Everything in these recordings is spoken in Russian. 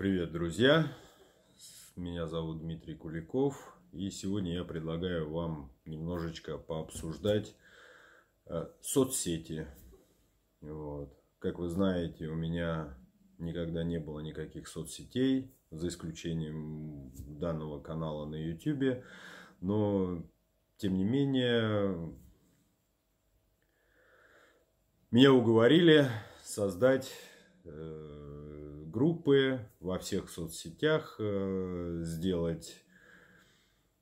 Привет, друзья! Меня зовут Дмитрий Куликов. И сегодня я предлагаю вам немножечко пообсуждать э, соцсети. Вот. Как вы знаете, у меня никогда не было никаких соцсетей, за исключением данного канала на YouTube. Но, тем не менее, меня уговорили создать э, группы во всех соцсетях, э, сделать,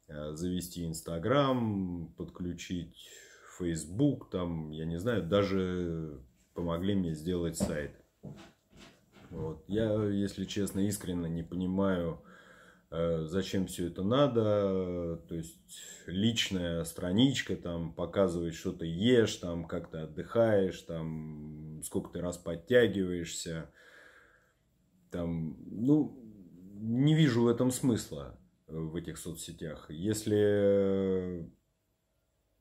э, завести Инстаграм, подключить фейсбук там, я не знаю, даже помогли мне сделать сайт. Вот. Я, если честно, искренне не понимаю, э, зачем все это надо, то есть личная страничка, там показывает, что ты ешь, там как ты отдыхаешь, там сколько ты раз подтягиваешься, там, ну, не вижу в этом смысла э, в этих соцсетях. Если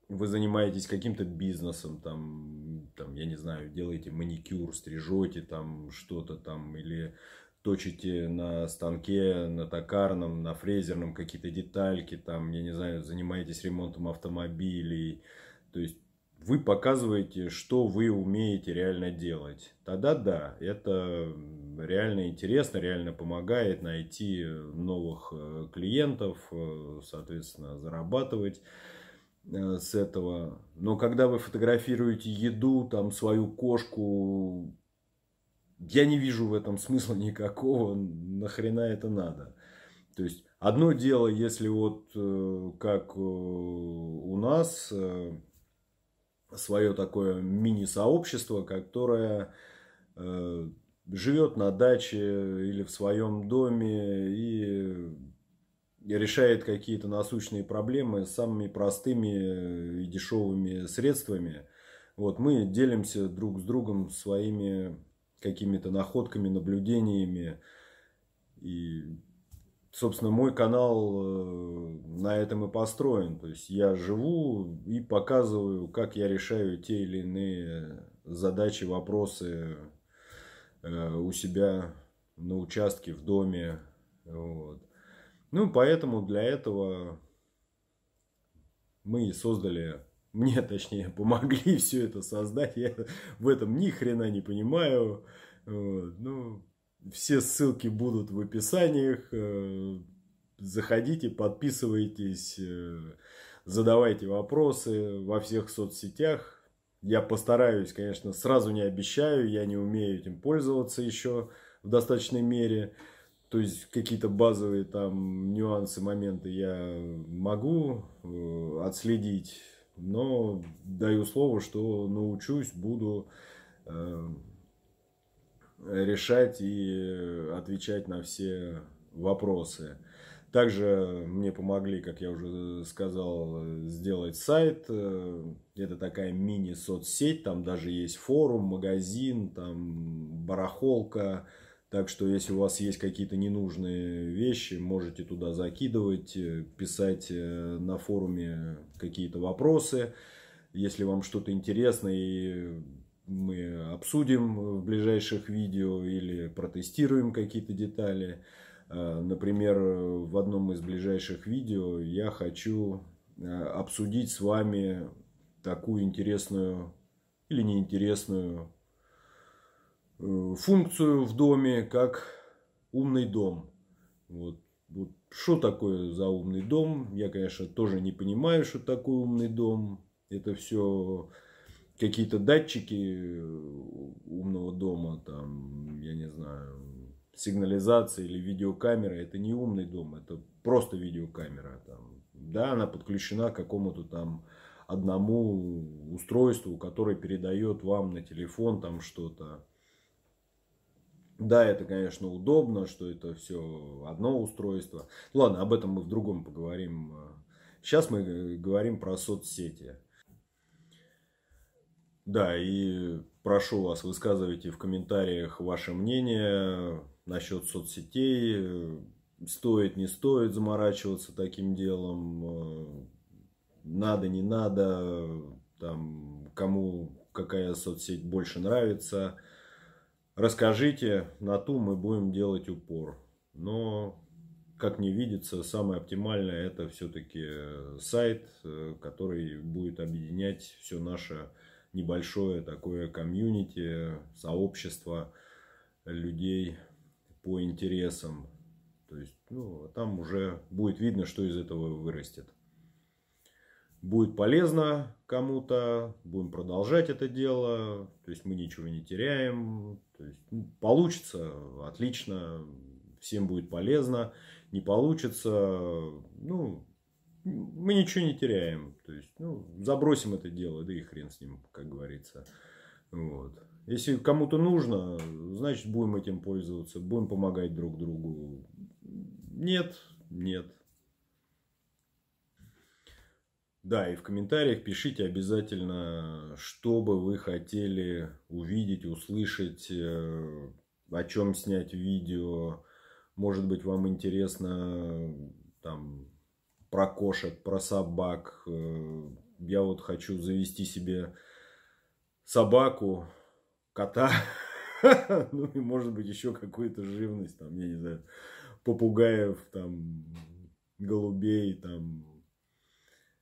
вы занимаетесь каким-то бизнесом, там, там, я не знаю, делаете маникюр, стрижете там что-то там, или точите на станке, на токарном, на фрезерном какие-то детальки, там, я не знаю, занимаетесь ремонтом автомобилей, то есть вы показываете, что вы умеете реально делать. Тогда да, это реально интересно, реально помогает найти новых э, клиентов, э, соответственно, зарабатывать э, с этого. Но когда вы фотографируете еду, там свою кошку, я не вижу в этом смысла никакого, нахрена это надо. То есть одно дело, если вот как у нас свое такое мини-сообщество, которое э, живет на даче или в своем доме и решает какие-то насущные проблемы самыми простыми и дешевыми средствами. Вот мы делимся друг с другом своими какими-то находками, наблюдениями и собственно, мой канал э, на этом и построен. То есть я живу и показываю, как я решаю те или иные задачи, вопросы э, у себя на участке, в доме. Вот. Ну, поэтому для этого мы создали, мне точнее, помогли все это создать. Я в этом ни хрена не понимаю. Вот. Ну, все ссылки будут в описаниях. Э, заходите, подписывайтесь, э, задавайте вопросы во всех соцсетях. Я постараюсь, конечно, сразу не обещаю, я не умею этим пользоваться еще в достаточной мере. То есть какие-то базовые там нюансы, моменты я могу э, отследить, но даю слово, что научусь, буду решать и отвечать на все вопросы. Также мне помогли, как я уже сказал, сделать сайт. Это такая мини-соцсеть, там даже есть форум, магазин, там барахолка. Так что, если у вас есть какие-то ненужные вещи, можете туда закидывать, писать э, на форуме какие-то вопросы. Если вам что-то интересно и обсудим в ближайших видео или протестируем какие-то детали. А, например, в одном из ближайших видео я хочу а, обсудить с вами такую интересную или неинтересную э, функцию в доме, как умный дом. Вот. вот что такое за умный дом? Я, конечно, тоже не понимаю, что такое умный дом. Это все какие-то датчики э, умного дома, там, я не знаю, сигнализация или видеокамера, это не умный дом, это просто видеокамера. Там. Да, она подключена к какому-то там одному устройству, которое передает вам на телефон там что-то. Да, это, конечно, удобно, что это все одно устройство. Ладно, об этом мы в другом поговорим. Э. Сейчас мы э, говорим про соцсети. Да, и прошу вас, высказывайте в комментариях ваше мнение насчет соцсетей, стоит, не стоит заморачиваться таким делом, надо, не надо, там, кому какая соцсеть больше нравится. Расскажите, на ту мы будем делать упор. Но, как не видится, самое оптимальное это все-таки сайт, который будет объединять все наше небольшое такое комьюнити, сообщество людей по интересам. То есть, ну, там уже будет видно, что из этого вырастет. Будет полезно кому-то, будем продолжать это дело, то есть мы ничего не теряем, то есть ну, получится, отлично, всем будет полезно, не получится, ну, мы ничего не теряем. То есть, ну, забросим это дело, да и хрен с ним, как говорится. Вот. Если кому-то нужно, значит, будем этим пользоваться, будем помогать друг другу. Нет, нет. Да, и в комментариях пишите обязательно, что бы вы хотели увидеть, услышать, э, о чем снять видео. Может быть, вам интересно там про кошек, про собак. Э, я вот хочу завести себе собаку, кота, ну и может быть еще какую-то живность, там, я не знаю, попугаев, там, голубей, там.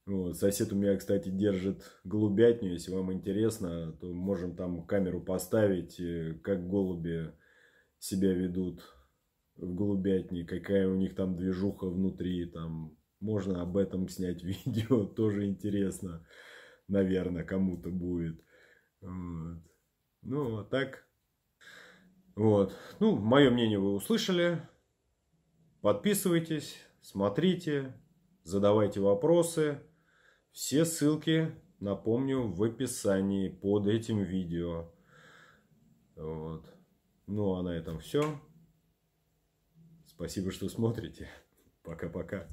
Вот. Сосед у меня, кстати, держит голубятню, если вам интересно, то можем там камеру поставить, э, как голуби себя ведут в голубятне, какая у них там движуха внутри, там, можно об этом снять видео, тоже интересно, наверное, кому-то будет. Вот. Ну, а так. Вот. Ну, мое мнение вы услышали. Подписывайтесь, смотрите, задавайте вопросы. Все ссылки, напомню, в описании под этим видео. Вот. Ну, а на этом все. Спасибо, что смотрите. Пока-пока.